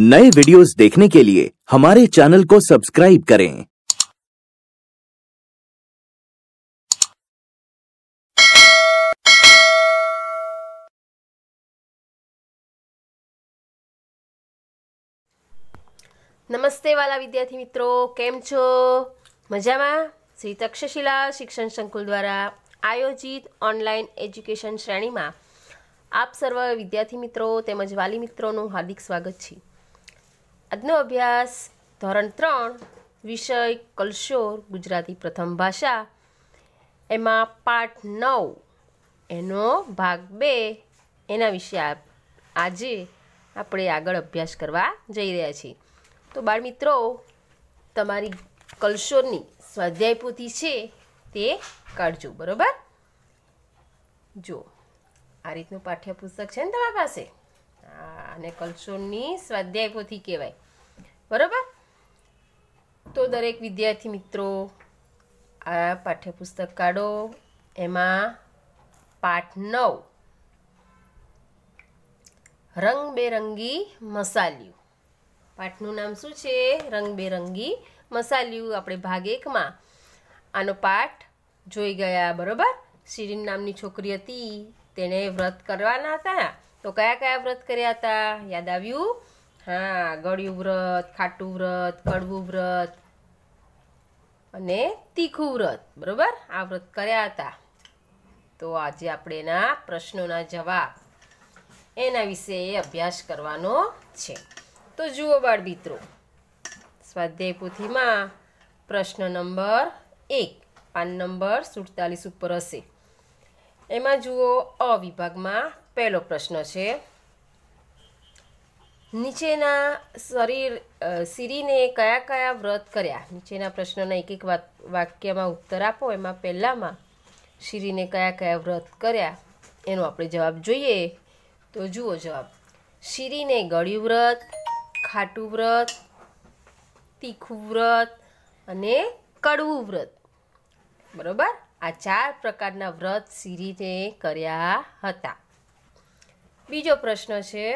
नए वीडियोस देखने के लिए हमारे चैनल को सब्सक्राइब करें નમસ્તે વાલા વિદ્યાર્થી મિત્રો કેમ છો મજામાં શ્રી તક્ષશિલા શિક્ષણ સંકુલ દ્વારા આયોજિત ઓનલાઈન એજ્યુકેશન શ્રેણીમાં આપ સર્વ વિદ્યાર્થી મિત્રો તેમજ વાલી મિત્રોનું હાર્દિક સ્વાગત છે આજનો અભ્યાસ ધોરણ ત્રણ વિષય કલશોર ગુજરાતી પ્રથમ ભાષા એમાં પાઠ નવ એનો ભાગ બે એના વિશે આજે આપણે આગળ અભ્યાસ કરવા જઈ રહ્યા છીએ તો બાળ મિત્રો તમારી કલશોરની સ્વાધ્યાય પોથી છે તે કાઢજો બરોબર જો આ રીતનું પાઠ્યપુસ્તક છે ને તમારી પાસે આને કલશોની સ્વાધ્યાય પોથી કહેવાય બરાબર તો દરેક વિદ્યાર્થી મિત્રો આ પાઠ્યપુસ્તક કાઢો એમાં પાઠ નવ રંગબેરંગી મસાલિયું પાઠનું નામ શું છે રંગબેરંગી મસાલિયું આપણે ભાગ એકમાં આનો પાઠ જોઈ ગયા બરોબર શિરીન નામની છોકરી હતી તેને વ્રત કરવાના હતા તો કયા કયા વ્રત કર્યા હતા યાદ આવ્યું હા ગળ્યું વ્રત ખાટું વ્રત કડવું વ્રત અને તીખું વ્રત બરોબર આ વ્રત કર્યા હતા તો આજે આપણે એના પ્રશ્નોના જવાબ એના વિશે એ અભ્યાસ કરવાનો છે તો જુઓ બાળ મિત્રો સ્વાધ્યાય પુથીમાં પ્રશ્ન નંબર એક પાન નંબર સુડતાલીસ ઉપર હશે એમાં જુઓ અવિભાગમાં પહેલો પ્રશ્ન છે નીચેના શરીર સિરીને કયા કયા વ્રત કર્યા નીચેના પ્રશ્નના એક એક વાક્યમાં ઉત્તર આપો એમાં પહેલાંમાં શિરીને કયા કયા વ્રત કર્યા એનો આપણે જવાબ જોઈએ તો જુઓ જવાબ શિરીને ગળ્યું વ્રત ખાટું વ્રત તીખું વ્રત અને કડવું વ્રત બરાબર આ ચાર પ્રકારના વ્રત શિરીને કર્યા હતા બીજો પ્રશ્ન છે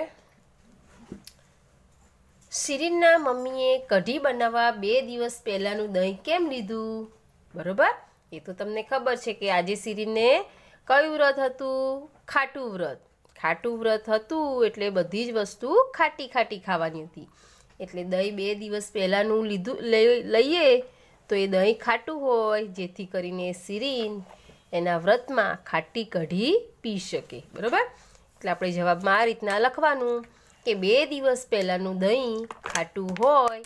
શિરીનના મમ્મીએ કઢી બનાવવા બે દિવસ પહેલાંનું દહીં કેમ લીધું બરોબર એ તો તમને ખબર છે કે આજે શિરીનને કયું વ્રત હતું ખાટું વ્રત ખાટું વ્રત હતું એટલે બધી જ વસ્તુ ખાટી ખાટી ખાવાની હતી એટલે દહીં બે દિવસ પહેલાંનું લીધું લઈએ તો એ દહીં ખાટું હોય જેથી કરીને શિરીન એના વ્રતમાં ખાટી કઢી પી શકે બરોબર એટલે આપણે જવાબમાં આ રીતના લખવાનું કે બે દિવસ પહેલાંનું દહીં ખાટું હોય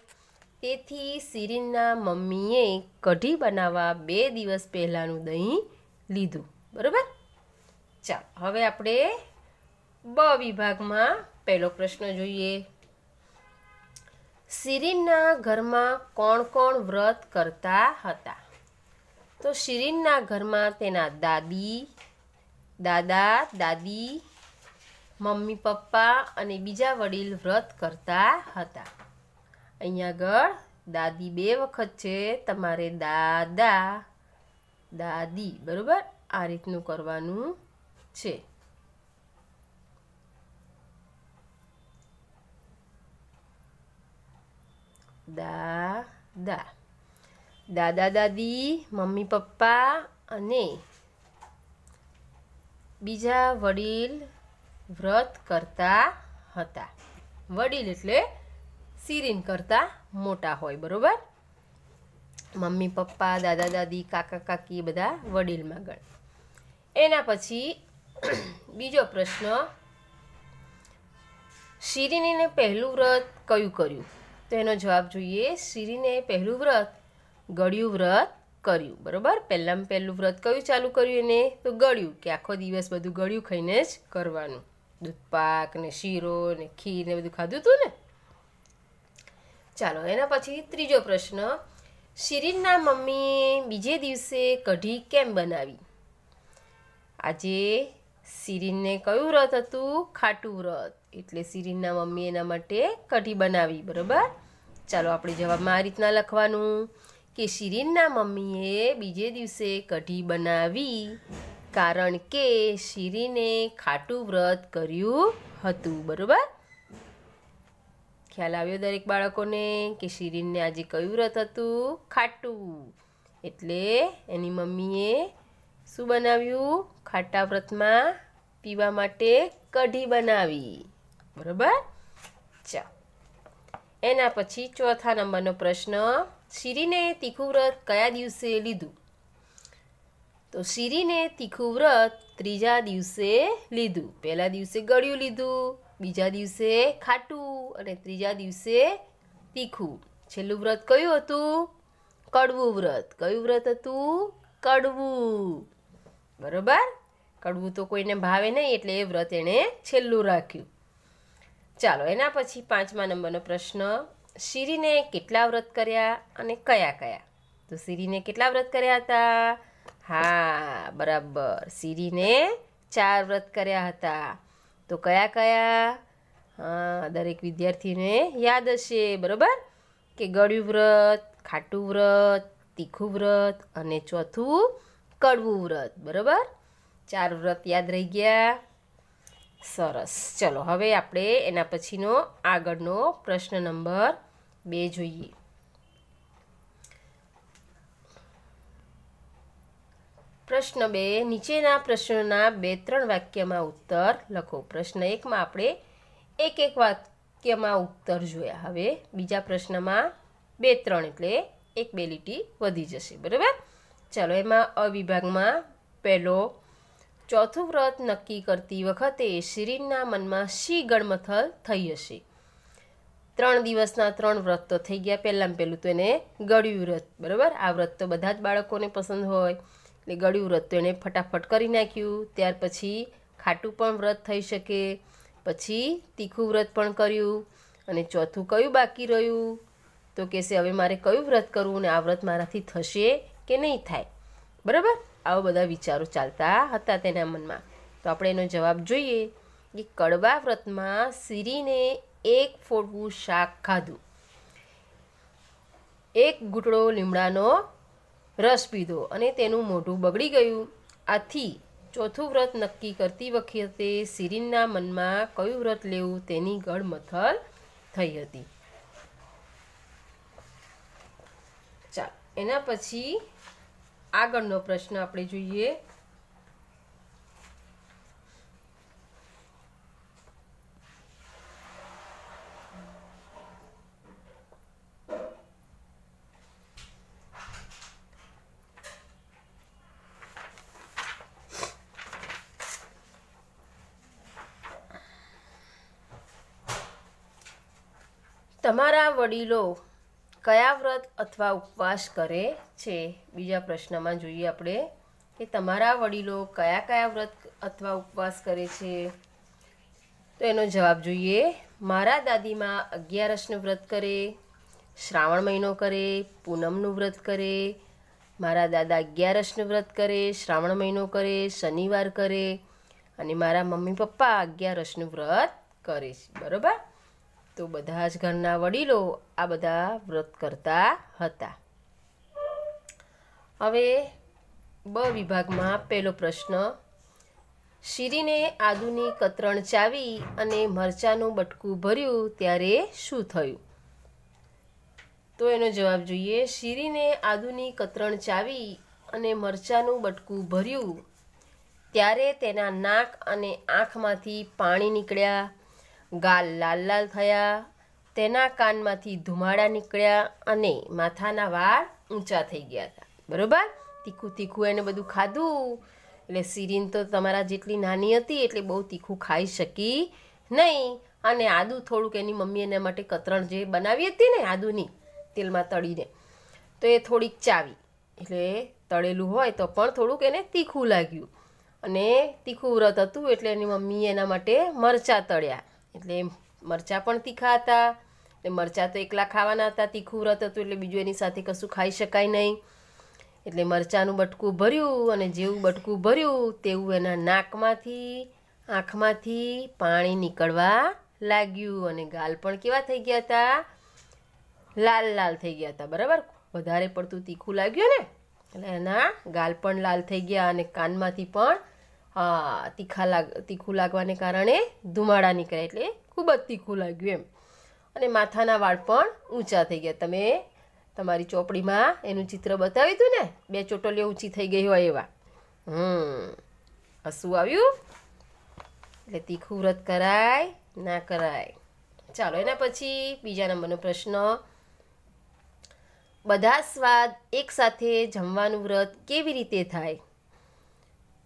તેથી સિરીનના મમ્મીએ કઢી બનાવવા બે દિવસ પહેલાંનું દહીં લીધું બરાબર ચાલો હવે આપણે બ વિભાગમાં પહેલો પ્રશ્ન જોઈએ શિરીનના ઘરમાં કોણ કોણ વ્રત કરતા હતા તો શિરીનના ઘરમાં તેના દાદી દાદા દાદી મમ્મી પપ્પા અને બીજા વડીલ વ્રત કરતા હતા અહીંયા આગળ દાદી બે વખત છે તમારે દાદા દાદી બરોબર આ રીતનું કરવાનું છે દાદા દાદા દાદી મમ્મી પપ્પા અને બીજા વડીલ વ્રત કરતા હતા વડીલ એટલે સિરીન કરતાં મોટા હોય બરાબર મમ્મી પપ્પા દાદા દાદી કાકા કાકી બધા વડીલમાં ગણ એના પછી બીજો પ્રશ્ન શિરીનીને પહેલું વ્રત કયું કર્યું તો એનો જવાબ જોઈએ શિરીને પહેલું વ્રત ગળ્યું વ્રત કર્યું બરાબર પહેલાં પહેલું વ્રત કયું ચાલુ કર્યું એને તો ગળ્યું કે આખો દિવસ બધું ગળ્યું ખાઈને જ કરવાનું દૂધપાક ને શીરો ને ખીર ને બધું ખાધું હતું ને ચાલો એના પછી ત્રીજો પ્રશ્ન શિરીનના મમ્મીએ બીજે દિવસે કઢી કેમ બનાવી આજે શિરીનને કયું વ્રત હતું ખાટું વ્રત એટલે શિરીનના મમ્મી એના માટે કઢી બનાવી બરાબર ચાલો આપણે જવાબમાં આ રીતના લખવાનું કે શિરીનના મમ્મીએ બીજે દિવસે કઢી બનાવી કારણ કે શિરીને ખાટું વ્રત કર્યું હતું બરોબર ખ્યાલ આવ્યો દરેક બાળકોને કે શિરીનને આજે કયું વ્રત હતું ખાટું એટલે એની મમ્મીએ શું બનાવ્યું ખાટા વ્રતમાં પીવા માટે કઢી બનાવી બરોબર ચા એના પછી ચોથા નંબરનો પ્રશ્ન શિરીને તીખું વ્રત કયા દિવસે લીધું તો શિરીને તીખું વ્રત ત્રીજા દિવસે લીધું પહેલા દિવસે ગળ્યું લીધું બીજા દિવસે ખાટું અને ત્રીજા દિવસે તીખું છેલ્લું વ્રત કયું હતું કડવું વ્રત કયું વ્રત હતું કડવું બરોબર કડવું તો કોઈને ભાવે નહીં એટલે એ વ્રત એણે છેલ્લું રાખ્યું ચાલો એના પછી પાંચમા નંબરનો પ્રશ્ન શિરીને કેટલા વ્રત કર્યા અને કયા કયા તો શિરીને કેટલા વ્રત કર્યા હતા હા બરાબર શિરીને ચાર વ્રત કર્યા હતા તો કયા કયા હા દરેક વિદ્યાર્થીને યાદ હશે બરાબર કે ગળ્યું વ્રત ખાટું વ્રત તીખું વ્રત અને ચોથું કડવું વ્રત બરાબર ચાર વ્રત યાદ રહી ગયા સરસ ચલો હવે આપણે એના પછીનો આગળનો પ્રશ્ન નંબર બે જોઈએ પ્રશ્ન બે નીચેના પ્રશ્નોના બે ત્રણ વાક્યમાં ઉત્તર લખો પ્રશ્ન એકમાં આપણે એક એક વાક્યમાં ઉત્તર જોયા હવે બીજા પ્રશ્નમાં બે ત્રણ એટલે એક બે લીટી વધી જશે બરાબર ચાલો એમાં અવિભાગમાં પહેલો ચોથું વ્રત નક્કી કરતી વખતે શિરીનના મનમાં શી ગળમથલ થઈ હશે ત્રણ દિવસના ત્રણ વ્રત તો થઈ ગયા પહેલાં પહેલું તો એને ગળ્યું વ્રત બરાબર આ વ્રત તો બધા જ બાળકોને પસંદ હોય એટલે ગળ્યું વ્રત તો એણે ફટાફટ કરી નાખ્યું ત્યાર પછી ખાટું પણ વ્રત થઈ શકે પછી તીખું વ્રત પણ કર્યું અને ચોથું કયું બાકી રહ્યું તો કહેશે હવે મારે કયું વ્રત કરવું ને આ વ્રત મારાથી થશે કે નહીં થાય બરાબર આવા બધા વિચારો ચાલતા હતા તેના મનમાં તો આપણે એનો જવાબ જોઈએ કે કડવા વ્રતમાં શીરીને એક ફોડવું શાક ખાધું એક ઘૂંટડો લીમડાનો રસ પીધો અને તેનું મોઢું બગડી ગયું આથી ચોથું વ્રત નક્કી કરતી વખતે સિરીનના મનમાં કયું વ્રત લેવું તેની ગળમથલ થઈ હતી ચાલ એના પછી આગળનો પ્રશ્ન આપણે જોઈએ તમારા વડીલો કયા વ્રત અથવા ઉપવાસ કરે છે બીજા પ્રશ્નમાં જોઈએ આપણે કે તમારા વડીલો કયા કયા વ્રત અથવા ઉપવાસ કરે છે તો એનો જવાબ જોઈએ મારા દાદીમાં અગિયારસનું વ્રત કરે શ્રાવણ મહિનો કરે પૂનમનું વ્રત કરે મારા દાદા અગિયારસનું વ્રત કરે શ્રાવણ મહિનો કરે શનિવાર કરે અને મારા મમ્મી પપ્પા અગિયારસનું વ્રત કરે છે બરાબર તો બધા જ ઘરના વડીલો આ બધા વ્રત કરતા હતા હવે બ વિભાગમાં પહેલો પ્રશ્ન શીરીને આદુની કતરણ ચાવી અને મરચાનું બટકું ભર્યું ત્યારે શું થયું તો એનો જવાબ જોઈએ શીરીને આદુની કતરણ ચાવી અને મરચાનું બટકું ભર્યું ત્યારે તેના નાક અને આંખમાંથી પાણી નીકળ્યા ગાલ લાલ લાલ થયા તેના કાનમાંથી ધુમાડા નીકળ્યા અને માથાના વાળ ઊંચા થઈ ગયા હતા બરોબર તીખું તીખું એને બધું ખાધું એટલે સિરીન તો તમારા જેટલી નાની હતી એટલે બહુ તીખું ખાઈ શકી નહીં અને આદુ થોડુંક એની મમ્મી એના માટે કતરણ જે બનાવી હતી ને આદુની તેલમાં તળીને તો એ થોડીક ચાવી એટલે તળેલું હોય તો પણ થોડુંક એને તીખું લાગ્યું અને તીખું વ્રત હતું એટલે એની મમ્મી એના માટે મરચાં તળ્યા એટલે મરચાં પણ તીખા હતા એટલે મરચાં તો એકલા ખાવાના હતા તીખું વ્રત હતું એટલે બીજું એની સાથે કશું ખાઈ શકાય નહીં એટલે મરચાંનું બટકું ભર્યું અને જેવું બટકું ભર્યું તેવું એના નાકમાંથી આંખમાંથી પાણી નીકળવા લાગ્યું અને ગાલ પણ કેવા થઈ ગયા હતા લાલ લાલ થઈ ગયા હતા બરાબર વધારે પડતું તીખું લાગ્યું ને એટલે એના ગાલ પણ લાલ થઈ ગયા અને કાનમાંથી પણ હા તીખા લાગ તીખું લાગવાને કારણે ધુમાડા નીકળે એટલે ખૂબ જ તીખું લાગ્યું એમ અને માથાના વાળ પણ ઊંચા થઈ ગયા તમે તમારી ચોપડીમાં એનું ચિત્ર બતાવ્યું હતું ને બે ચોટલીઓ ઊંચી થઈ ગઈ હોય એવા હમ હસવું આવ્યું એટલે તીખું વ્રત કરાય ના કરાય ચાલો એના પછી બીજા નંબરનો પ્રશ્ન બધા સ્વાદ એકસાથે જમવાનું વ્રત કેવી રીતે થાય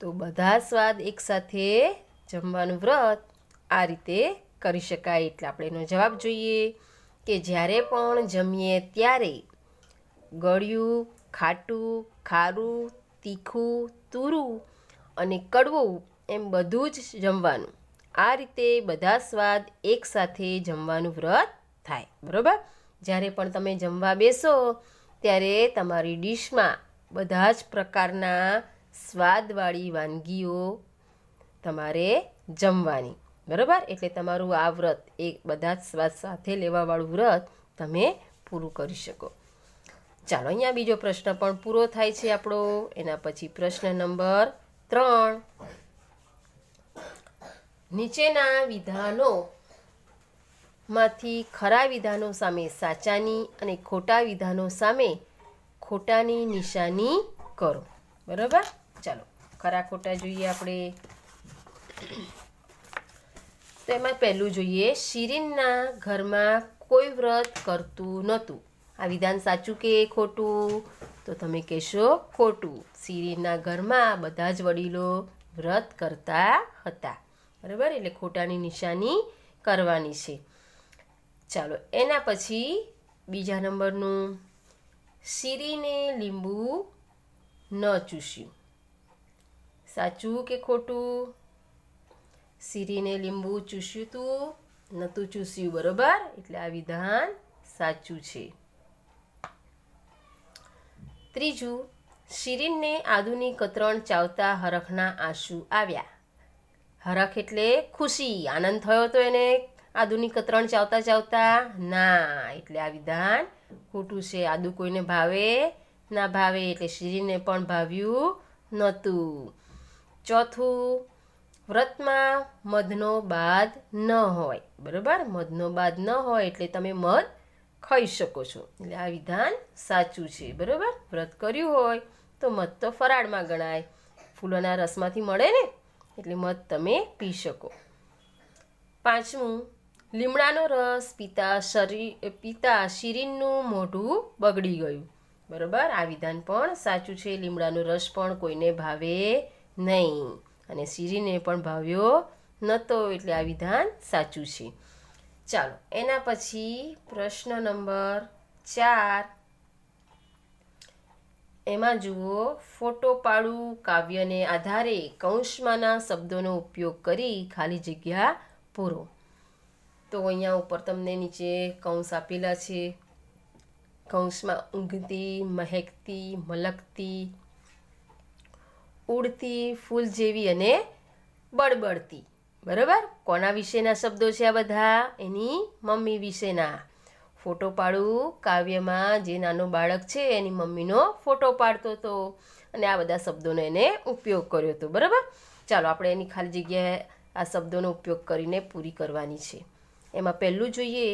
તો બધા સ્વાદ એકસાથે જમવાનું વ્રત આ રીતે કરી શકાય એટલે આપણે એનો જવાબ જોઈએ કે જ્યારે પણ જમીએ ત્યારે ગળ્યું ખાટું ખારું તીખું તૂરું અને કડવું એમ બધું જ જમવાનું આ રીતે બધા સ્વાદ એકસાથે જમવાનું વ્રત થાય બરાબર જ્યારે પણ તમે જમવા બેસો ત્યારે તમારી ડીશમાં બધા જ પ્રકારના સ્વાદવાળી વાનગીઓ તમારે જમવાની બરાબર એટલે તમારું આ વ્રત એ બધા જ સ્વાદ સાથે લેવાવાળું વ્રત તમે પૂરું કરી શકો ચાલો અહીંયા બીજો પ્રશ્ન પણ પૂરો થાય છે આપણો એના પછી પ્રશ્ન નંબર ત્રણ નીચેના વિધાનો માંથી ખરા વિધાનો સામે સાચાની અને ખોટા વિધાનો સામે ખોટાની નિશાની કરો બરાબર ચાલો ખરા ખોટા જોઈએ આપણે તો એમાં પહેલું જોઈએ શિરીનના ઘરમાં કોઈ વ્રત કરતું નહોતું આ વિધાન સાચું કે ખોટું તો તમે કહેશો ખોટું શિરીનના ઘરમાં બધા જ વડીલો વ્રત કરતા હતા બરાબર એટલે ખોટાની નિશાની કરવાની છે ચાલો એના પછી બીજા નંબરનું શિરીને લીંબુ ન ચૂસ્યું સાચું કે ખોટું શીરીને લીંબુ ચૂસ્યું તું નહોતું ચૂસ્યું બરોબર એટલે આ વિધાન સાચું છે ત્રીજું શિરીનને આદુની કતરણ ચાવતા હરખના આંસુ આવ્યા હરખ એટલે ખુશી આનંદ થયો તો એને આદુની કતરણ ચાવતા ચાવતા ના એટલે આ વિધાન ખોટું છે આદુ કોઈને ભાવે ના ભાવે એટલે શિરીને પણ ભાવ્યું નહોતું ચોથું વ્રતમાં મધનો બાદ ન હોય બરાબર મધનો બાદ ન હોય એટલે તમે મધ ખાઈ શકો છો એટલે આ વિધાન સાચું છે બરાબર વ્રત કર્યું હોય તો મધ તો ફરાળમાં ગણાય ફૂલોના રસમાંથી મળે ને એટલે મધ તમે પી શકો પાંચમું લીમડાનો રસ પિતા શરીર પિતા શિરીનનું મોઢું બગડી ગયું બરાબર આ વિધાન પણ સાચું છે લીમડાનો રસ પણ કોઈને ભાવે નહીં અને શિરીને પણ ભાવ્યો નહોતો એટલે આ વિધાન સાચું છે ચાલો એના પછી પ્રશ્ન નંબર ચાર એમાં જુઓ ફોટો પાડું કાવ્યને આધારે કૌંસમાંના શબ્દોનો ઉપયોગ કરી ખાલી જગ્યા પૂરો તો અહીંયા ઉપર તમને નીચે કૌંસ આપેલા છે કૌંસમાં ઊંઘતી મહેકતી મલકતી ઉડતી ફૂલ જેવી અને બળબળતી બરાબર કોના વિશેના શબ્દો છે આ બધા એની મમ્મી વિશેના ફોટો પાડું કાવ્યમાં જે નાનો બાળક છે એની મમ્મીનો ફોટો પાડતો હતો અને આ બધા શબ્દોનો એને ઉપયોગ કર્યો હતો બરાબર ચાલો આપણે એની ખાલી જગ્યાએ આ શબ્દોનો ઉપયોગ કરીને પૂરી કરવાની છે એમાં પહેલું જોઈએ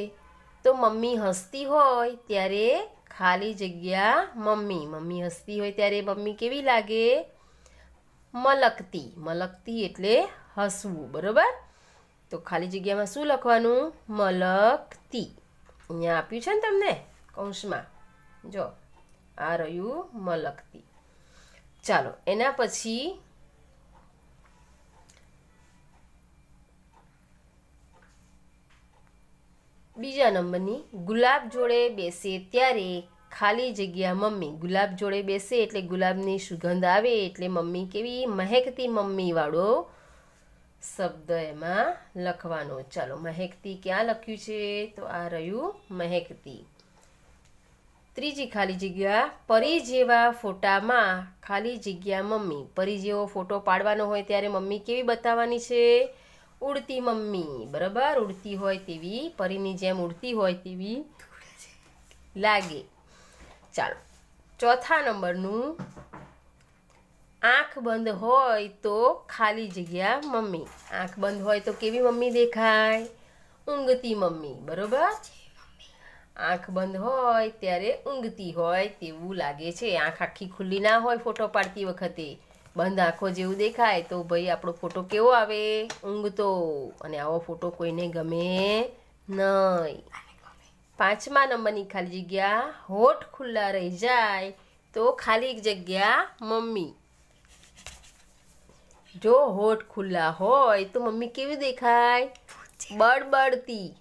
તો મમ્મી હસતી હોય ત્યારે ખાલી જગ્યા મમ્મી મમ્મી હસતી હોય ત્યારે મમ્મી કેવી લાગે મલકતી મલકતી એટલે હસવું બરાબર તો ખાલી જગ્યામાં શું લખવાનું મલકતી અહીંયા આપ્યું છે ને તમને કૌંસમાં જો આ રહ્યું મલકતી ચાલો એના પછી બીજા નંબરની ગુલાબ જોડે બેસે ત્યારે ખાલી જગ્યા મમ્મી ગુલાબ જોડે બેસે એટલે ગુલાબની સુગંધ આવે એટલે મમ્મી કેવી મહેકતી મમ્મીવાળો શબ્દ એમાં લખવાનો ચાલો મહેકતી ક્યાં લખ્યું છે તો આ રહ્યું મહેકતી ત્રીજી ખાલી જગ્યા પરી જેવા ફોટામાં ખાલી જગ્યા મમ્મી પરી જેવો ફોટો પાડવાનો હોય ત્યારે મમ્મી કેવી બતાવવાની છે ઉડતી મમ્મી બરાબર ઉડતી હોય તેવી પરીની જેમ ઉડતી હોય તેવી લાગે ચાલો ચોથા નંબરનું આંખ બંધ હોય તો ખાલી જગ્યા મમ્મી આંખ બંધ હોય તો કેવી મમ્મી દેખાય ઊંઘતી મમ્મી બરોબર આંખ બંધ હોય ત્યારે ઊંઘતી હોય તેવું લાગે છે આંખ આખી ખુલ્લી ના હોય ફોટો પાડતી વખતે બંધ આંખો જેવું દેખાય તો ભાઈ આપણો ફોટો કેવો આવે ઊંઘતો અને આવો ફોટો કોઈને ગમે નહીં પાંચમા નંબરની ખાલી જગ્યા હોઠ ખુલ્લા રહી જાય તો ખાલી એક જગ્યા મમ્મી જો હોઠ ખુલ્લા હોય તો મમ્મી કેવી દેખાય બળબડતી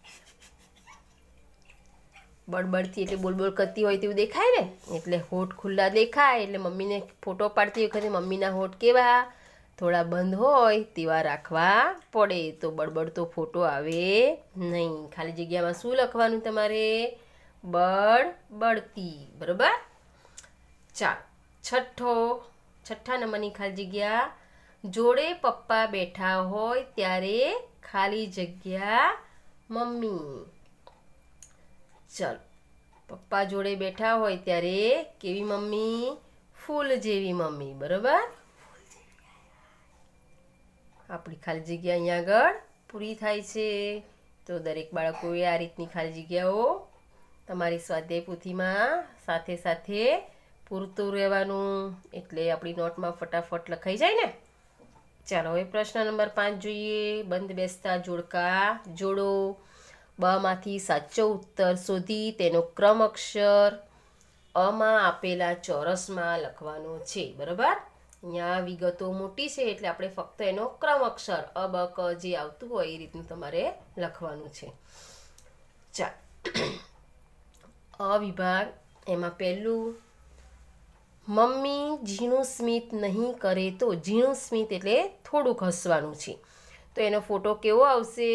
બળબડતી એટલે બોલબોલ કરતી હોય તેવું દેખાય ને એટલે હોઠ ખુલ્લા દેખાય એટલે મમ્મીને ફોટો પાડતી વખતે મમ્મીના હોઠ કેવા થોડા બંધ હોય તેવા રાખવા પડે તો બળબડતો ફોટો આવે નહીં ખાલી જગ્યામાં શું લખવાનું તમારે બળ બળતી બરાબર ચાલ છઠ્ઠો છઠ્ઠા નંબરની ખાલી જગ્યા જોડે પપ્પા બેઠા હોય ત્યારે ખાલી જગ્યા મમ્મી ચાલો પપ્પા જોડે બેઠા હોય ત્યારે કેવી મમ્મી ફૂલ જેવી મમ્મી બરાબર આપણી ખાલી જગ્યા અહીંયા આગળ પૂરી થાય છે તો દરેક બાળકોએ આ રીતની ખાલી જગ્યાઓ તમારી સ્વાધ્યાય પોથીમાં સાથે સાથે પૂરતું રહેવાનું એટલે આપણી નોટમાં ફટાફટ લખાઈ જાય ને ચાલો હવે પ્રશ્ન નંબર પાંચ જોઈએ બંધ બેસતા જોડકા જોડો બમાંથી સાચો ઉત્તર શોધી તેનો ક્રમ અક્ષર અમાં આપેલા ચોરસમાં લખવાનો છે બરાબર ત્યાં વિગતો મોટી છે એટલે આપણે ફક્ત એનો ક્રમ અક્ષર અબક જે આવતું હોય એ રીતનું તમારે લખવાનું છે ચાલ અ એમાં પહેલું મમ્મી ઝીણું સ્મિત નહીં કરે તો ઝીણું સ્મિત એટલે થોડું ઘસવાનું છે તો એનો ફોટો કેવો આવશે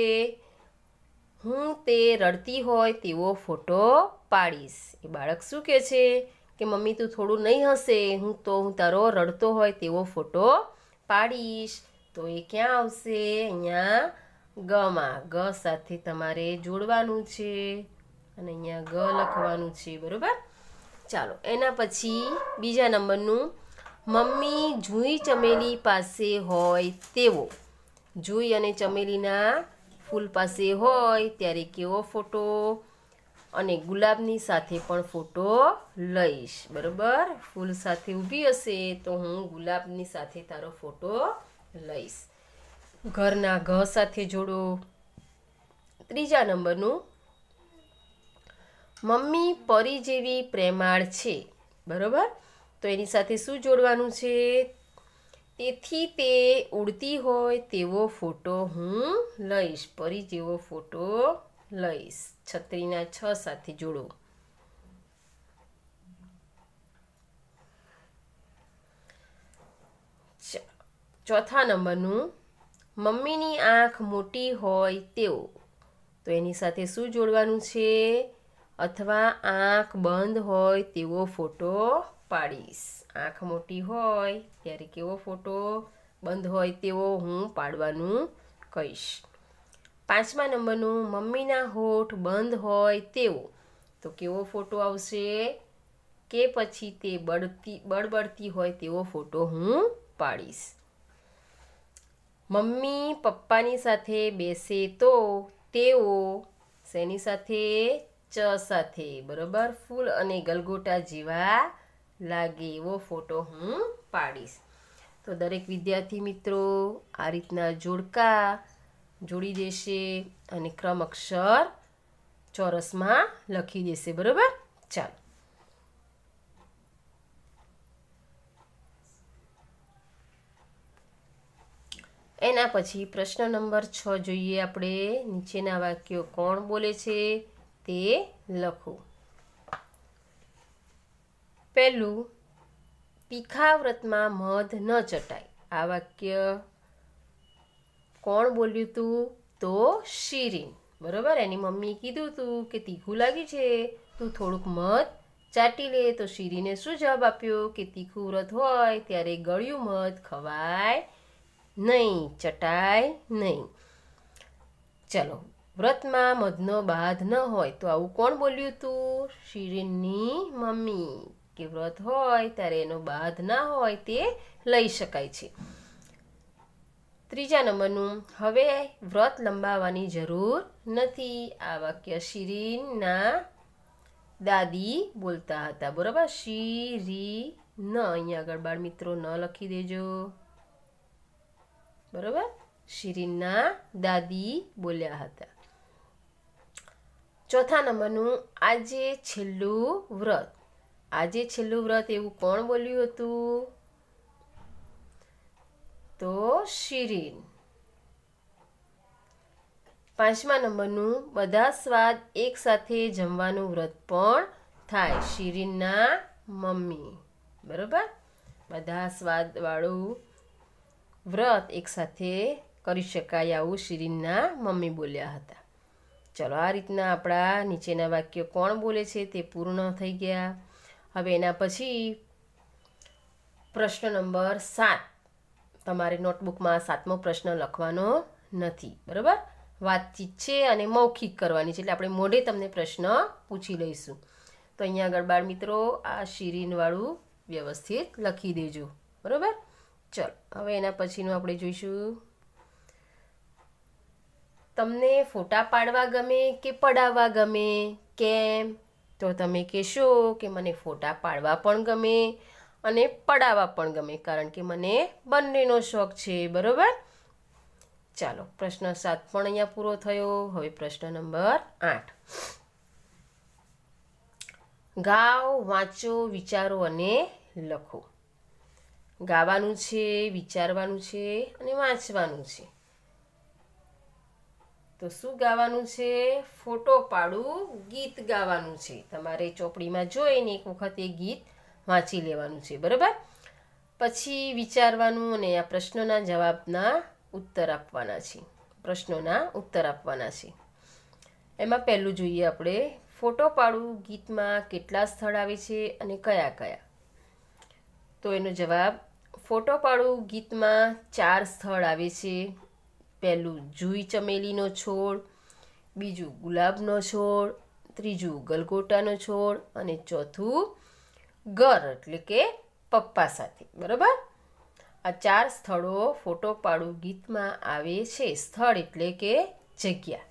હું તે રડતી હોય તેવો ફોટો પાડીશ એ બાળક શું કહે છે કે મમ્મી તું થોડું નહીં હશે હું તો હું તારો રડતો હોય તેવો ફોટો પાડીશ તો એ ક્યાં આવશે અહીંયા ગમાં ગ સાથે તમારે જોડવાનું છે અને અહીંયા ગ લખવાનું છે બરાબર ચાલો એના પછી બીજા નંબરનું મમ્મી જૂઈ ચમેલી પાસે હોય તેવો જૂઈ અને ચમેલીના ફૂલ પાસે હોય ત્યારે કેવો ફોટો અને ગુલાબની સાથે પણ ફોટો લઈશ બરાબર ફૂલ સાથે ઊભી હશે તો હું ગુલાબની સાથે તારો ફોટો લઈશ ઘરના ઘ સાથે જોડો ત્રીજા નંબરનું મમ્મી પરી જેવી પ્રેમાળ છે બરાબર તો એની સાથે શું જોડવાનું છે તેથી તે ઉડતી હોય તેવો ફોટો હું લઈશ પરી જેવો ફોટો લઈશ છત્રીના છ સાથે જોડો ચોથા નંબરનું મમ્મીની આંખ મોટી હોય તેવો તો એની સાથે શું જોડવાનું છે અથવા આંખ બંધ હોય તેવો ફોટો પાડીશ આંખ મોટી હોય ત્યારે કેવો ફોટો બંધ હોય તેવો હું પાડવાનું કહીશ પાંચમા નંબરનું મમ્મીના હોઠ બંધ હોય તેવો તો કેવો ફોટો આવશે કે પછી તે બળતી બળબડતી હોય તેવો ફોટો હું પાડીશ મમ્મી પપ્પાની સાથે બેસે તો તેઓ શેની સાથે ચ સાથે બરોબર ફૂલ અને ગલગોટા જેવા લાગે એવો ફોટો હું પાડીશ તો દરેક વિદ્યાર્થી મિત્રો આ રીતના જોડકા જોડી દેશે અને ક્રમ અક્ષર ચોરસમાં લખી દેશે બરાબર ચાલો એના પછી પ્રશ્ન નંબર છ જોઈએ આપણે નીચેના વાક્યો કોણ બોલે છે તે લખો પહેલું તીખા વ્રતમાં મધ ન ચટાય આ વાક્ય કોણ બોલ્યું તું તો શિરીન બરાબર એની મમ્મીએ કીધું તું કે તીખું લાગ્યું છે તું થોડુંક મધ ચાટી લે તો શિરીને શું જવાબ આપ્યો કે તીખું વ્રત હોય ત્યારે ગળ્યું મધ ખવાય નહીં ચટાય નહીં ચલો વ્રતમાં મધનો બાધ ન હોય તો આવું કોણ બોલ્યું તું શિરીનની મમ્મી કે વ્રત હોય ત્યારે એનો બાધ ના હોય તે લઈ શકાય છે ત્રીજા નંબરનું હવે વ્રત લંબાવવાની જરૂર નથી આ વાક્ય શિરીનના દાદી બોલતા હતા બરાબર શિરી ન અહીંયા આગળ બાળ મિત્રો ન લખી દેજો બરાબર શિરીનના દાદી બોલ્યા હતા ચોથા નંબરનું આજે છેલ્લું વ્રત આજે છેલ્લું વ્રત એવું કોણ બોલ્યું હતું તો શિરીન પાંચમા નંબરનું બધા સ્વાદ એકસાથે જમવાનું વ્રત પણ થાય શિરીનના મમ્મી બરાબર બધા સ્વાદવાળું વ્રત એકસાથે કરી શકાય આવું શિરીનના મમ્મી બોલ્યા હતા ચલો આ રીતના આપણા નીચેના વાક્યો કોણ બોલે છે તે પૂર્ણ થઈ ગયા હવે એના પછી પ્રશ્ન નંબર સાત તમારે નોટબુકમાં સાતમો પ્રશ્ન લખવાનો નથી બરાબર વાતચીત છે અને મૌખિક કરવાની છે એટલે આપણે મોઢે તમને પ્રશ્ન પૂછી લઈશું તો અહીંયા આગળ બાળ મિત્રો આ શિરીનવાળું વ્યવસ્થિત લખી દેજો બરાબર ચલો હવે એના પછીનું આપણે જોઈશું તમને ફોટા પાડવા ગમે કે પડાવવા ગમે કેમ તો તમે કહેશો કે મને ફોટા પાડવા પણ ગમે અને પડાવવા પણ ગમે કારણ કે મને બંનેનો શોખ છે બરાબર ચાલો પ્રશ્ન સાત પણ અહીંયા પૂરો થયો હવે પ્રશ્ન નંબર આઠ ગાઓ વાંચો વિચારો અને લખો ગાવાનું છે વિચારવાનું છે અને વાંચવાનું છે તો શું ગાવાનું છે ફોટો પાડું ગીત ગાવાનું છે તમારે ચોપડીમાં જોઈને એક વખત એ ગીત વાંચી લેવાનું છે બરાબર પછી વિચારવાનું અને આ પ્રશ્નોના જવાબના ઉત્તર આપવાના છે પ્રશ્નોના ઉત્તર આપવાના છે એમાં પહેલું જોઈએ આપણે ફોટો પાડું ગીતમાં કેટલા સ્થળ આવે છે અને કયા કયા તો એનો જવાબ ફોટો પાડું ગીતમાં ચાર સ્થળ આવે છે પહેલું જુઈ ચમેલીનો છોડ બીજું ગુલાબનો છોડ ત્રીજું ગલગોટાનો છોડ અને ચોથું ઘર એટલે કે પપ્પા સાથે બરાબર આ ચાર સ્થળો ફોટો પાડું ગીતમાં આવે છે સ્થળ એટલે કે જગ્યા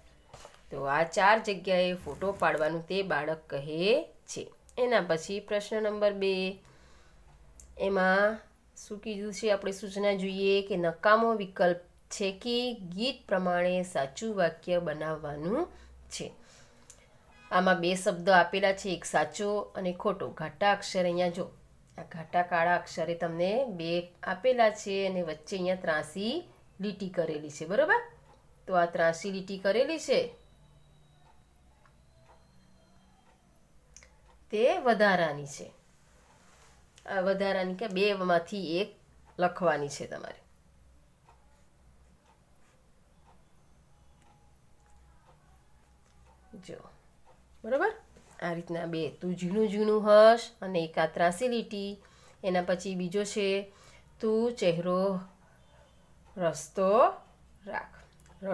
તો આ ચાર જગ્યાએ ફોટો પાડવાનું તે બાળક કહે છે એના પછી પ્રશ્ન નંબર બે એમાં શું કીધું છે આપણે સૂચના જોઈએ કે નકામો વિકલ્પ છે કે ગીત પ્રમાણે સાચું વાક્ય બનાવવાનું છે આમાં બે શબ્દ આપેલા છે એક સાચો અને ખોટો ઘાટા અક્ષર અહીંયા જો આ ઘાટા કાળા અક્ષરે તમને બે આપેલા છે અને વચ્ચે અહીંયા ત્રાસી લીટી કરેલી છે બરાબર તો આ ત્રાસી લીટી કરેલી છે તે વધારાની છે આ વધારાની કે બેમાંથી એક લખવાની છે તમારે જો બરાબર આ રીતના બે તું ઝીણું ઝીણું હશ અને એક ત્રાસી લીટી એના પછી બીજો છે તું ચહેરો રસ્તો રાખ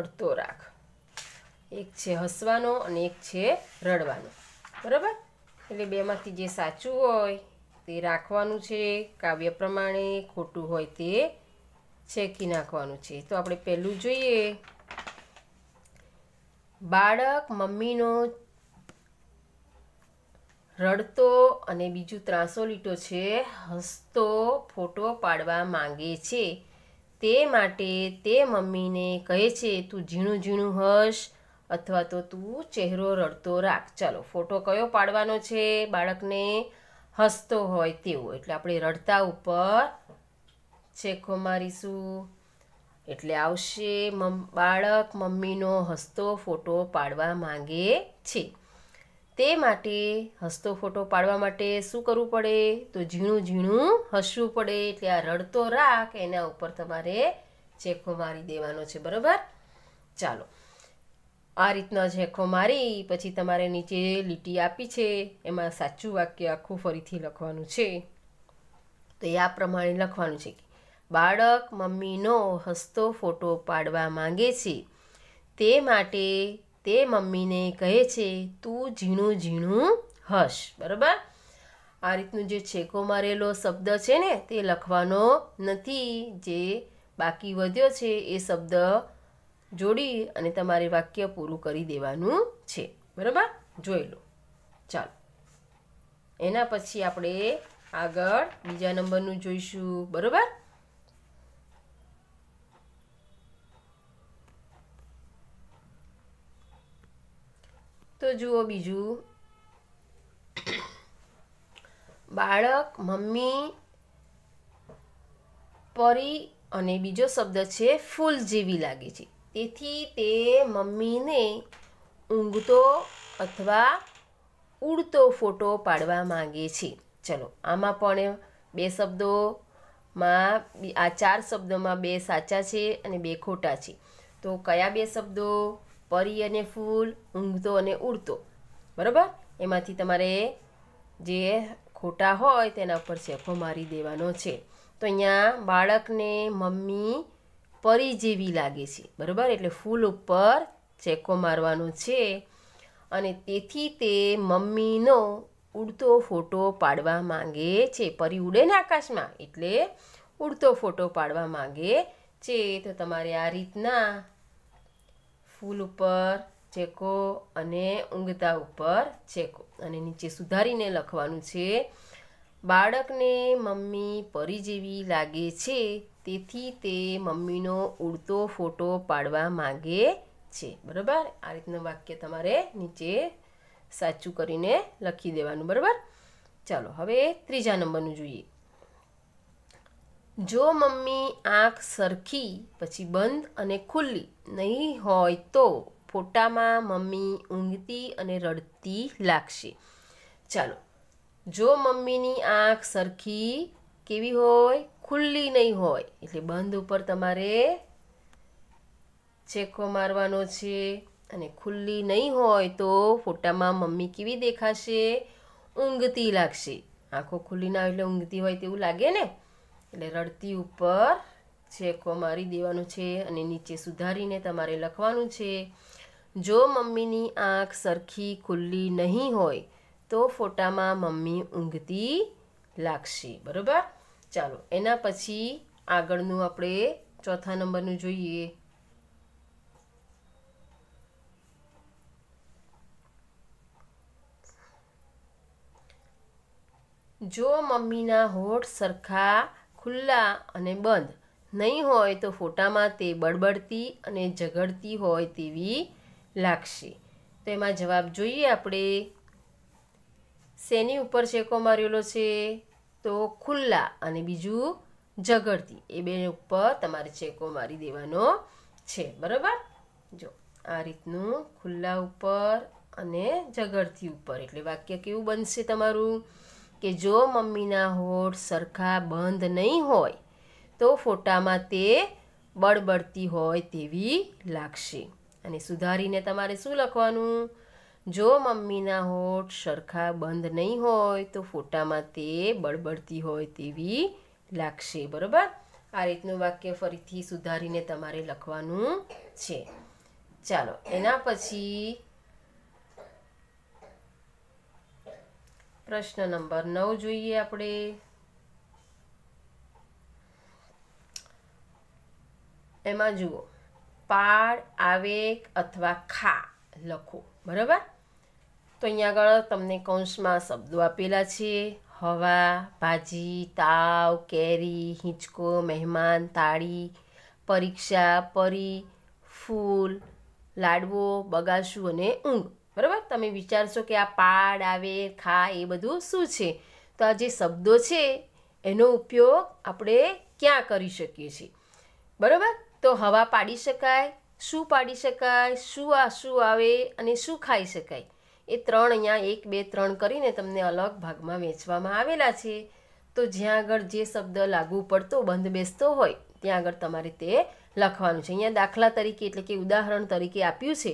રડતો રાખ એક છે હસવાનો અને એક છે રડવાનો બરાબર એટલે બેમાંથી જે સાચું હોય તે રાખવાનું છે કાવ્ય પ્રમાણે ખોટું હોય તે છેકી નાખવાનું છે તો આપણે પહેલું જોઈએ બાળક મમ્મીનો રડતો અને બીજું ત્રાસો લીટો છે હસતો ફોટો પાડવા માંગે છે તે માટે તે મમ્મીને કહે છે તું ઝીણું ઝીણું હસ અથવા તો તું ચહેરો રડતો રાખ ચાલો ફોટો કયો પાડવાનો છે બાળકને હસતો હોય તેવો એટલે આપણે રડતા ઉપર છેખો મારીશું એટલે આવશે મમ બાળક મમ્મીનો હસતો ફોટો પાડવા માંગે છે તે માટે હસતો ફોટો પાડવા માટે શું કરવું પડે તો ઝીણું ઝીણું હસવું પડે એટલે આ રડતો રાખ એના ઉપર તમારે ચેખો મારી દેવાનો છે બરાબર ચાલો આ રીતના ઝેખો મારી પછી તમારે નીચે લીટી આપી છે એમાં સાચું વાક્ય આખું ફરીથી લખવાનું છે તો એ આ પ્રમાણે લખવાનું છે બાળક મમ્મીનો હસતો ફોટો પાડવા માંગે છે તે માટે તે મમ્મીને કહે છે તું ઝીણું ઝીણું હશ બરાબર આ રીતનું જે છેકો મારેલો શબ્દ છે ને તે લખવાનો નથી જે બાકી વધ્યો છે એ શબ્દ જોડી અને તમારે વાક્ય પૂરું કરી દેવાનું છે બરાબર જોઈ લો ચાલો એના પછી આપણે આગળ બીજા નંબરનું જોઈશું બરાબર તો જુઓ બીજું બાળક મમ્મી પરી અને બીજો શબ્દ છે ફૂલ જેવી લાગે છે તેથી તે મમ્મીને ઊંઘતો અથવા ઉડતો ફોટો પાડવા માગે છે ચલો આમાં પણ બે શબ્દોમાં આ ચાર શબ્દોમાં બે સાચા છે અને બે ખોટા છે તો કયા બે શબ્દો પરી અને ફૂલ ઊંઘતો અને ઉડતો બરાબર એમાંથી તમારે જે ખોટા હોય તેના ઉપર શેફો મારી દેવાનો છે તો અહીંયા બાળકને મમ્મી પરી જેવી લાગે છે બરાબર એટલે ફૂલ ઉપર ચેકો મારવાનો છે અને તેથી તે મમ્મીનો ઉડતો ફોટો પાડવા માંગે છે પરી ઉડે ને આકાશમાં એટલે ઉડતો ફોટો પાડવા માંગે છે તો તમારે આ રીતના ફૂલ ઉપર ચેકો અને ઊંઘતા ઉપર ચેકો અને નીચે સુધારીને લખવાનું છે બાળકને મમ્મી પરી જેવી લાગે છે તેથી તે મમ્મીનો ઉડતો ફોટો પાડવા માગે છે બરાબર આ રીતનું વાક્ય તમારે નીચે સાચું કરીને લખી દેવાનું બરાબર ચાલો હવે ત્રીજા નંબરનું જોઈએ જો મમ્મી આંખ સરખી પછી બંધ અને ખુલ્લી નહીં હોય તો ફોટામાં મમ્મી ઊંઘતી અને રડતી લાગશે ચાલો જો મમ્મીની આંખ સરખી કેવી હોય ખુલ્લી નહીં હોય એટલે બંધ ઉપર તમારે ચેકો મારવાનો છે અને ખુલ્લી નહીં હોય તો ફોટામાં મમ્મી કેવી દેખાશે ઊંઘતી લાગશે આંખો ખુલ્લી ના એટલે ઊંઘતી હોય તેવું લાગે ને એટલે રડતી ઉપર છેકો મારી દેવાનું છે અને નીચે સુધારીને તમારે લખવાનું છે જો મમ્મીની આંખ સરખી ખુલ્લી નહીં હોય તો ફોટામાં મમ્મી ઊંઘતી લાગશે બરાબર ચાલો એના પછી આગળનું આપણે ચોથા નંબરનું જોઈએ જો મમ્મીના હોઠ સરખા ખુલ્લા અને બંધ નહીં હોય તો ફોટામાં તે બળબડતી અને ઝઘડતી હોય તેવી લાગશે તો એમાં જવાબ જોઈએ આપણે શેની ઉપર ચેકો મારેલો છે તો ખુલ્લા અને બીજું ઝઘડતી એ બે ઉપર તમારે ચેકો મારી દેવાનો છે બરાબર જો આ રીતનું ખુલ્લા ઉપર અને ઝઘડતી ઉપર એટલે વાક્ય કેવું બનશે તમારું કે જો મમ્મીના હોઠ સરખા બંધ નહીં હોય તો ફોટામાં તે બળબડતી હોય તેવી લાગશે અને સુધારીને તમારે શું લખવાનું જો મમ્મીના હોઠ સરખા બંધ નહીં હોય તો ફોટામાં તે બળબડતી હોય તેવી લાગશે બરાબર આ રીતનું વાક્ય ફરીથી સુધારીને તમારે લખવાનું છે ચાલો એના પછી પ્રશ્ન નંબર નવ જોઈએ આપણે એમાં જુઓ પાળ આવેગ અથવા ખા લખો બરાબર તો અહીંયા આગળ તમને કૌંસમાં શબ્દો આપેલા છે હવા ભાજી તાવ કેરી હિંચકો મહેમાન તાળી પરીક્ષા પરી ફૂલ લાડવો બગાસું અને ઊંઘ બરાબર તમે વિચારશો કે આ પાડ આવે ખા એ બધું શું છે તો આ જે શબ્દો છે એનો ઉપયોગ આપણે ક્યાં કરી શકીએ છીએ બરાબર તો હવા પાડી શકાય શું પાડી શકાય શું આ શું આવે અને શું ખાઈ શકાય એ ત્રણ અહીંયા એક બે ત્રણ કરીને તમને અલગ ભાગમાં વેચવામાં આવેલા છે તો જ્યાં આગળ જે શબ્દ લાગુ પડતો બંધ બેસતો હોય ત્યાં આગળ તમારે તે લખવાનું છે અહીંયા દાખલા તરીકે એટલે કે ઉદાહરણ તરીકે આપ્યું છે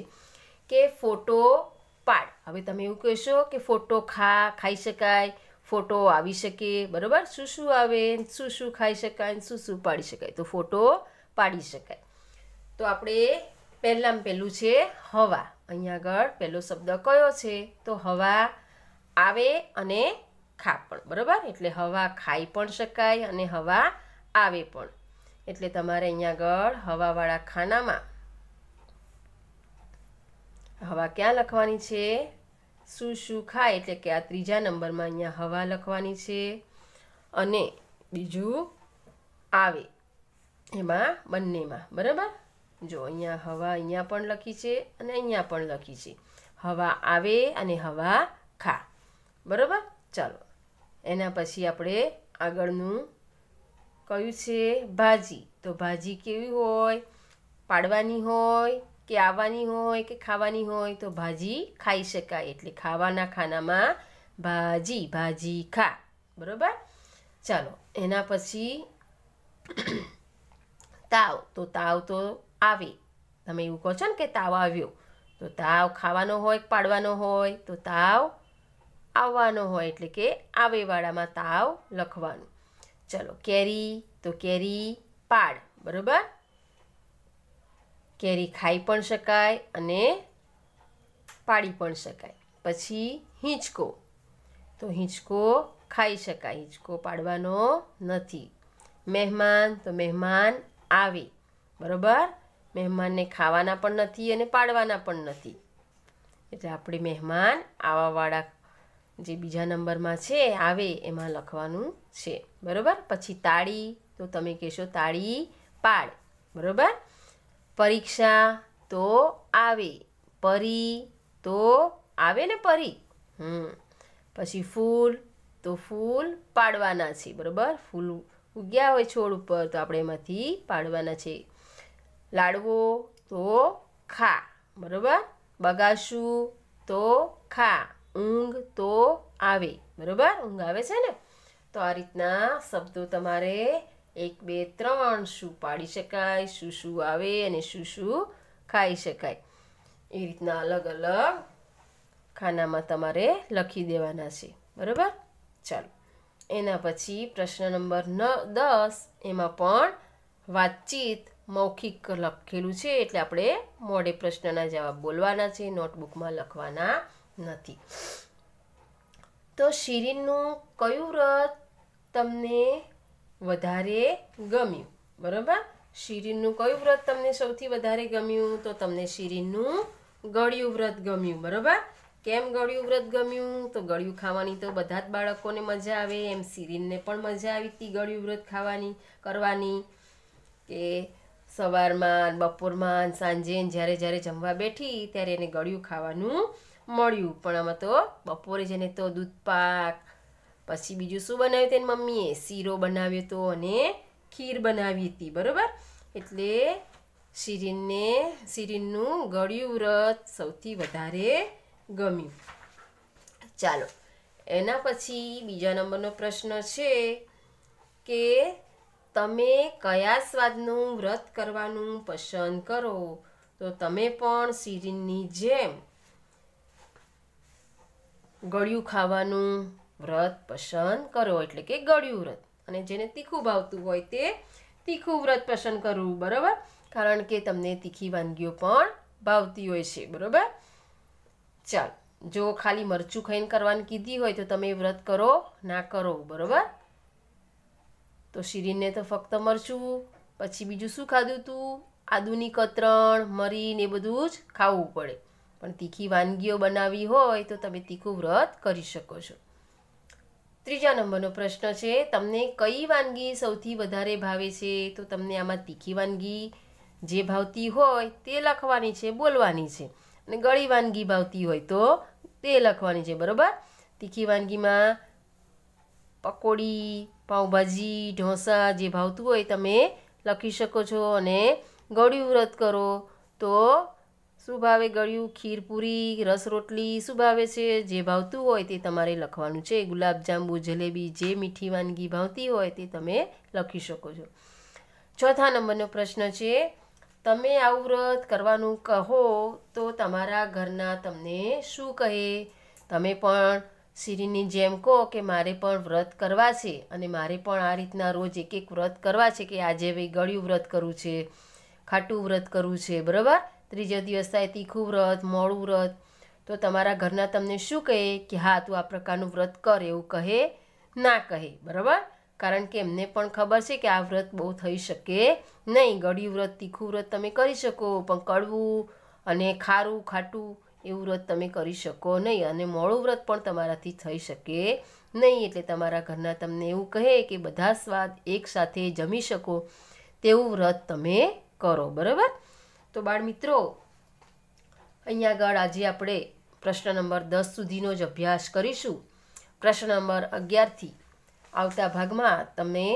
કે ફોટો પાડ હવે તમે એવું કહેશો કે ફોટો ખા ખાઈ શકાય ફોટો આવી શકે બરાબર શું શું આવે શું શું ખાઈ શકાય શું શું પાડી શકાય તો ફોટો પાડી શકાય તો આપણે પહેલાં પહેલું છે હવા અહીંયા આગળ પહેલો શબ્દ કયો છે તો હવા આવે અને ખા પણ બરાબર એટલે હવા ખાઈ પણ શકાય અને હવા આવે પણ એટલે તમારે અહીંયા આગળ હવાવાળા ખાનામાં હવા ક્યાં લખવાની છે શું શું ખાય એટલે કે આ ત્રીજા નંબરમાં અહીંયા હવા લખવાની છે અને બીજું આવે એમાં બંનેમાં બરાબર જો અહીંયા હવા અહીંયા પણ લખી છે અને અહીંયા પણ લખી છે હવા આવે અને હવા ખા બરાબર ચાલો એના પછી આપણે આગળનું કયું છે ભાજી તો ભાજી કેવી હોય પાડવાની હોય કે આવવાની હોય કે ખાવાની હોય તો ભાજી ખાઈ શકાય એટલે ખાવાના ખાનામાં ભાજી ભાજી ખા બરાબર ચાલો એના પછી તાવ તો તાવ તો આવે તમે એવું કહો છો ને કે તાવ આવ્યો તો તાવ ખાવાનો હોય પાડવાનો હોય તો તાવ આવવાનો હોય એટલે કે આવેવાળામાં તાવ લખવાનું ચલો કેરી તો કેરી પાડ બરોબર કેરી ખાઈ પણ શકાય અને પાડી પણ શકાય પછી હિંચકો તો હિંચકો ખાઈ શકાય હિંચકો પાડવાનો નથી મહેમાન તો મહેમાન આવે બરાબર મહેમાનને ખાવાના પણ નથી અને પાડવાના પણ નથી એટલે આપણે મહેમાન આવાવાળા જે બીજા નંબરમાં છે આવે એમાં લખવાનું છે બરાબર પછી તાળી તો તમે કહેશો તાળી પાડ બરાબર પરીક્ષા તો આવે પરી તો આવે ને પરી હમ પછી ફૂલ તો ફૂલ પાડવાના છે બરાબર ફૂલ ઉગ્યા હોય છોડ ઉપર તો આપણે એમાંથી પાડવાના છે લાડવો તો ખા બરાબર બગાશું તો ખા ઊંઘ તો આવે બરોબર ઊંઘ આવે છે ને તો આ રીતના શબ્દો તમારે એક બે ત્રણ શું પાડી શકાય શું શું આવે અને શું શું ખાઈ શકાય એ રીતના અલગ અલગ ખાનામાં તમારે લખી દેવાના છે બરાબર ચાલો એના પછી પ્રશ્ન નંબર ન દસ એમાં પણ વાતચીત મૌખિક લખેલું છે એટલે આપણે મોડે પ્રશ્નના જવાબ બોલવાના છે નોટબુકમાં લખવાના નથી તો શિરીનનું કયું વ્રત તમને વધારે ગમ્યું બરાબર શિરીનનું કયું વ્રત તમને સૌથી વધારે ગમ્યું તો તમને શિરીનનું ગળ્યું વ્રત ગમ્યું બરાબર કેમ ગળ્યું વ્રત ગમ્યું તો ગળ્યું ખાવાની તો બધા જ બાળકોને મજા આવે એમ શિરીનને પણ મજા આવી હતી ગળ્યું વ્રત ખાવાની કરવાની કે સવારમાં બપોરમાં સાંજે જ્યારે જ્યારે જમવા બેઠી ત્યારે એને ગળ્યું ખાવાનું મળ્યું પણ આમાં તો બપોરે જેને તો દૂધપાક પછી બીજું શું બનાવ્યું તેની મમ્મીએ શીરો બનાવ્યો હતો અને ખીર બનાવી હતી બરાબર એટલે શિરીનને શિરીનનું ગળ્યું વ્રત સૌથી વધારે ગમ્યું ચાલો એના પછી બીજા નંબરનો પ્રશ્ન છે કે તમે કયા સ્વાદનું વ્રત કરવાનું પસંદ કરો તો તમે પણ શિરીનની જેમ ગળ્યું ખાવાનું વ્રત પસંદ કરો એટલે કે ગળ્યું વ્રત અને જેને તીખું ભાવતું હોય તે તીખું વ્રત પસંદ કરવું બરાબર કારણ કે તમને તીખી વાનગીઓ પણ ભાવતી હોય છે બરાબર ચાલ જો ખાલી મરચું ખાઈને કરવાની કીધી હોય તો તમે વ્રત કરો ના કરો બરાબર તો શિરીને તો ફક્ત મરચું પછી બીજું શું ખાધું તું આદુની કતરણ મરીને એ બધું જ ખાવું પડે પણ તીખી વાનગીઓ બનાવી હોય તો તમે તીખું વ્રત કરી શકો છો ત્રીજા નંબરનો પ્રશ્ન છે તમને કઈ વાનગી સૌથી વધારે ભાવે છે તો તમને આમાં તીખી વાનગી જે ભાવતી હોય તે લખવાની છે બોલવાની છે અને ગળી વાનગી ભાવતી હોય તો તે લખવાની છે બરાબર તીખી વાનગીમાં પકોડી પાઉંભાજી ઢોસા જે ભાવતું હોય તમે લખી શકો છો અને ગળ્યું વ્રત કરો તો શું ભાવે ગળ્યું ખીર રસ રોટલી શું ભાવે છે જે ભાવતું હોય તે તમારે લખવાનું છે ગુલાબજાંબુ જલેબી જે મીઠી વાનગી ભાવતી હોય તે તમે લખી શકો છો ચોથા નંબરનો પ્રશ્ન છે તમે આવું વ્રત કરવાનું કહો તો તમારા ઘરના તમને શું કહે તમે પણ શિરીની જેમ કહો કે મારે પણ વ્રત કરવા છે અને મારે પણ આ રીતના રોજ એક એક વ્રત કરવા છે કે આજે ભાઈ ગળ્યું વ્રત કરવું છે ખાટું વ્રત કરવું છે બરાબર ત્રીજો દિવસ થાય તીખું વ્રત મોડું વ્રત તો તમારા ઘરના તમને શું કહે કે હા તું આ પ્રકારનું વ્રત કર એવું કહે ના કહે બરાબર કારણ કે એમને પણ ખબર છે કે આ વ્રત બહુ થઈ શકે નહીં ગળ્યું વ્રત તીખું વ્રત તમે કરી શકો પણ કડવું અને ખારું ખાટું એવું વ્રત તમે કરી શકો નહીં અને મોડું વ્રત પણ તમારાથી થઈ શકે નહીં એટલે તમારા ઘરના તમને એવું કહે કે બધા સ્વાદ એકસાથે જમી શકો તેવું વ્રત તમે કરો બરાબર તો બાળ મિત્રો અહીંયા આગળ આજે આપણે પ્રશ્ન નંબર દસ સુધીનો જ અભ્યાસ કરીશું પ્રશ્ન નંબર અગિયારથી આવતા ભાગમાં તમે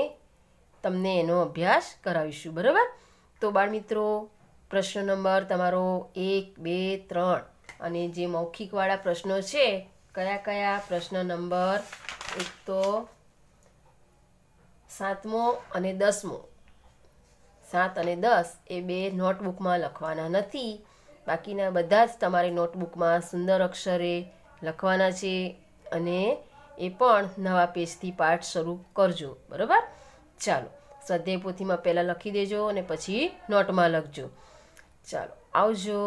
તમને એનો અભ્યાસ કરાવીશું બરાબર તો બાળમિત્રો પ્રશ્ન નંબર તમારો એક બે ત્રણ અને જે મૌખિકવાળા પ્રશ્નો છે કયા કયા પ્રશ્ન નંબર એક તો સાતમો અને દસમો સાત અને દસ એ બે નોટબુકમાં લખવાના નથી બાકીના બધા જ તમારી નોટબુકમાં સુંદર અક્ષરે લખવાના છે અને એ પણ નવા પેજથી પાઠ શરૂ કરજો બરાબર ચાલો સ્વાધ્યાય પોથીમાં પહેલાં લખી દેજો અને પછી નોટમાં લખજો ચાલો આવજો